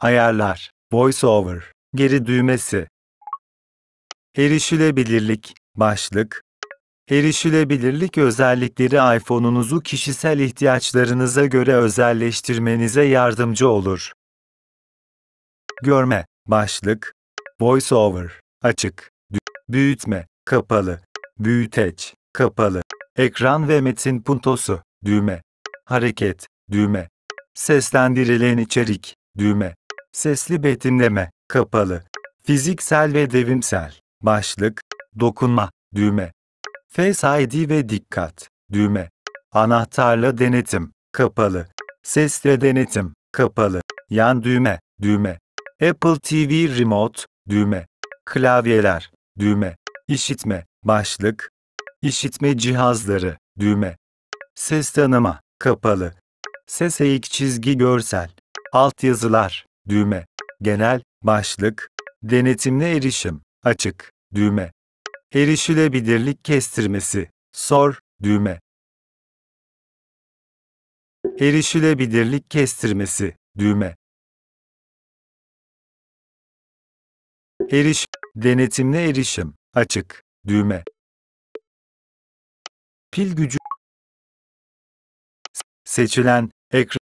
Ayarlar, VoiceOver, geri düğmesi. Erişilebilirlik, başlık. Erişilebilirlik özellikleri iPhone'unuzu kişisel ihtiyaçlarınıza göre özelleştirmenize yardımcı olur. Görme, başlık. VoiceOver, açık. Büyütme, kapalı. Büyüteç, kapalı. Ekran ve metin puntosu, düğme. Hareket, düğme. Seslendirilen içerik, düğme. Sesli betimleme, kapalı, fiziksel ve devimsel, başlık, dokunma, düğme, Face ID ve dikkat, düğme, anahtarla denetim, kapalı, sesle denetim, kapalı, yan düğme, düğme, Apple TV Remote, düğme, klavyeler, düğme, işitme, başlık, işitme cihazları, düğme, ses tanıma, kapalı, ses eğik çizgi görsel, alt yazılar düğme, genel, başlık, denetimli erişim, açık, düğme, erişilebilirlik kestirmesi, sor, düğme, erişilebilirlik kestirmesi, düğme, eriş, denetimli erişim, açık, düğme, pil gücü, seçilen ekran,